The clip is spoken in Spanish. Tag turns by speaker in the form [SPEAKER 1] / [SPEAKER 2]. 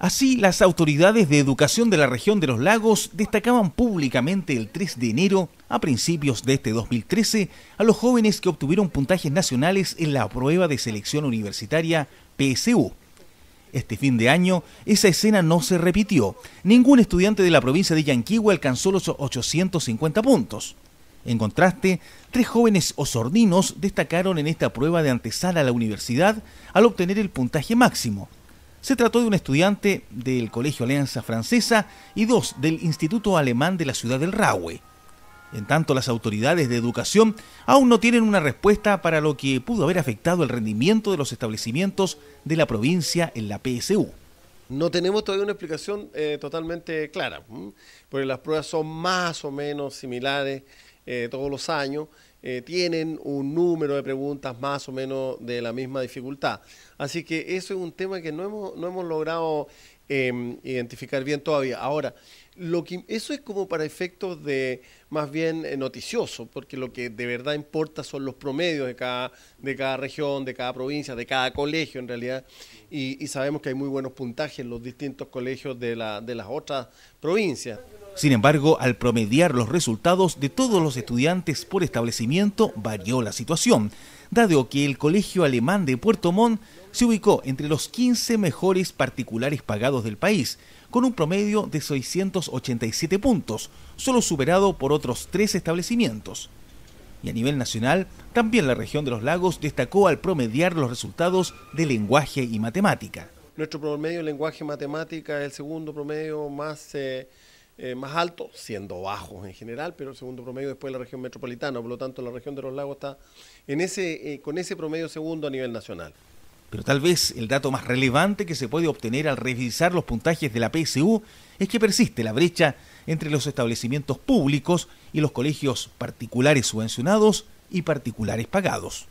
[SPEAKER 1] Así, las autoridades de educación de la región de los lagos destacaban públicamente el 3 de enero, a principios de este 2013, a los jóvenes que obtuvieron puntajes nacionales en la prueba de selección universitaria PSU. Este fin de año, esa escena no se repitió. Ningún estudiante de la provincia de Yanquihue alcanzó los 850 puntos. En contraste, tres jóvenes osorninos destacaron en esta prueba de antesala a la universidad al obtener el puntaje máximo, se trató de un estudiante del Colegio Alianza Francesa y dos del Instituto Alemán de la ciudad del Rahue. En tanto, las autoridades de educación aún no tienen una respuesta para lo que pudo haber afectado el rendimiento de los establecimientos de la provincia en la PSU.
[SPEAKER 2] No tenemos todavía una explicación eh, totalmente clara, porque las pruebas son más o menos similares eh, todos los años. Eh, tienen un número de preguntas más o menos de la misma dificultad. Así que eso es un tema que no hemos, no hemos logrado em, identificar bien todavía. Ahora, lo que, eso es como para efectos de más bien eh, noticioso, porque lo que de verdad importa son los promedios de cada, de cada región, de cada provincia, de cada colegio en realidad, y, y sabemos que hay muy buenos puntajes en los distintos colegios de, la, de las otras provincias.
[SPEAKER 1] Sin embargo, al promediar los resultados de todos los estudiantes por establecimiento, varió la situación, dado que el Colegio Alemán de Puerto Montt se ubicó entre los 15 mejores particulares pagados del país, con un promedio de 687 puntos, solo superado por otros tres establecimientos. Y a nivel nacional, también la región de los lagos destacó al promediar los resultados de lenguaje y matemática.
[SPEAKER 2] Nuestro promedio de lenguaje y matemática es el segundo promedio más... Eh, eh, más alto, siendo bajos en general, pero el segundo promedio después de la región metropolitana, por lo tanto la región de los lagos está en ese, eh, con ese promedio segundo a nivel nacional.
[SPEAKER 1] Pero tal vez el dato más relevante que se puede obtener al revisar los puntajes de la PSU es que persiste la brecha entre los establecimientos públicos y los colegios particulares subvencionados y particulares pagados.